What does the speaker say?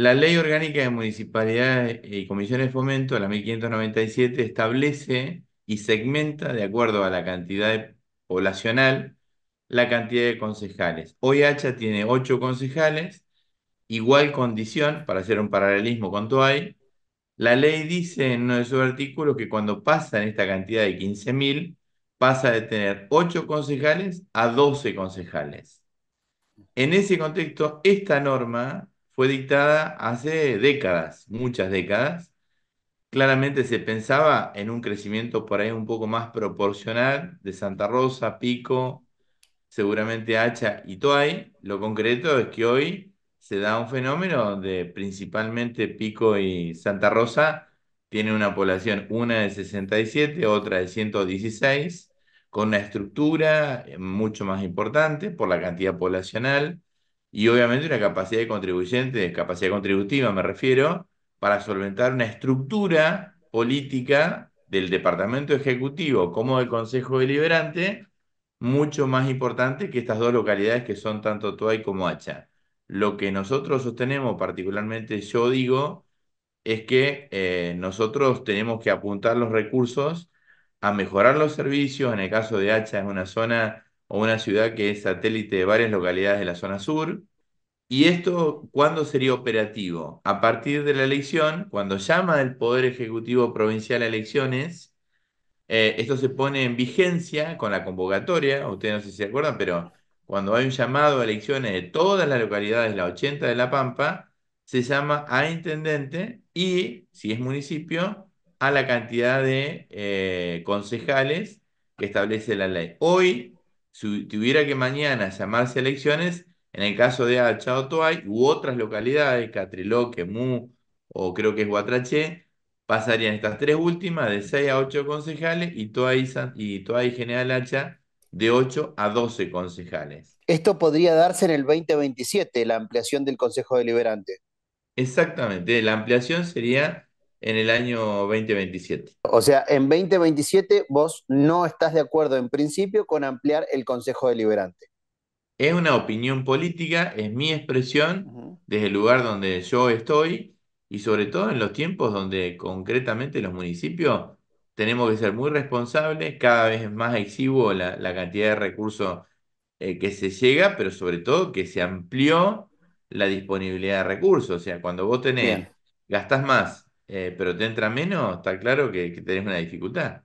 La Ley Orgánica de Municipalidades y Comisiones de Fomento, la 1597, establece y segmenta, de acuerdo a la cantidad poblacional, la cantidad de concejales. Hoy Hacha tiene ocho concejales, igual condición, para hacer un paralelismo con Toay. La ley dice en uno de sus artículos que cuando pasa en esta cantidad de 15.000, pasa de tener ocho concejales a 12 concejales. En ese contexto, esta norma fue dictada hace décadas, muchas décadas. Claramente se pensaba en un crecimiento por ahí un poco más proporcional de Santa Rosa, Pico, seguramente Hacha y Toay. Lo concreto es que hoy se da un fenómeno de principalmente Pico y Santa Rosa tienen una población, una de 67, otra de 116, con una estructura mucho más importante por la cantidad poblacional, y obviamente una capacidad de contribuyente, capacidad contributiva me refiero, para solventar una estructura política del Departamento Ejecutivo como del Consejo Deliberante, mucho más importante que estas dos localidades que son tanto tuay como Hacha. Lo que nosotros sostenemos, particularmente yo digo, es que eh, nosotros tenemos que apuntar los recursos a mejorar los servicios. En el caso de Hacha es una zona o una ciudad que es satélite de varias localidades de la zona sur. ¿Y esto cuándo sería operativo? A partir de la elección, cuando llama el Poder Ejecutivo Provincial a elecciones, eh, esto se pone en vigencia con la convocatoria, ustedes no sé si se acuerdan, pero cuando hay un llamado a elecciones de todas las localidades, la 80 de La Pampa, se llama a intendente y, si es municipio, a la cantidad de eh, concejales que establece la ley. Hoy si tuviera que mañana llamarse elecciones, en el caso de o Toay u otras localidades, Catriloque, Mu, o creo que es Guatraché, pasarían estas tres últimas de 6 a 8 concejales y Toay, y General Hacha de 8 a 12 concejales. Esto podría darse en el 2027, la ampliación del Consejo Deliberante. Exactamente, la ampliación sería en el año 2027. O sea, en 2027 vos no estás de acuerdo en principio con ampliar el Consejo Deliberante. Es una opinión política, es mi expresión desde el lugar donde yo estoy y sobre todo en los tiempos donde concretamente los municipios tenemos que ser muy responsables, cada vez es más exiguo la, cantidad de recursos eh, que se llega, pero sobre todo que se amplió la disponibilidad de recursos. O sea, cuando vos tenés, gastás más eh, pero te entra menos, está claro que, que tenés una dificultad.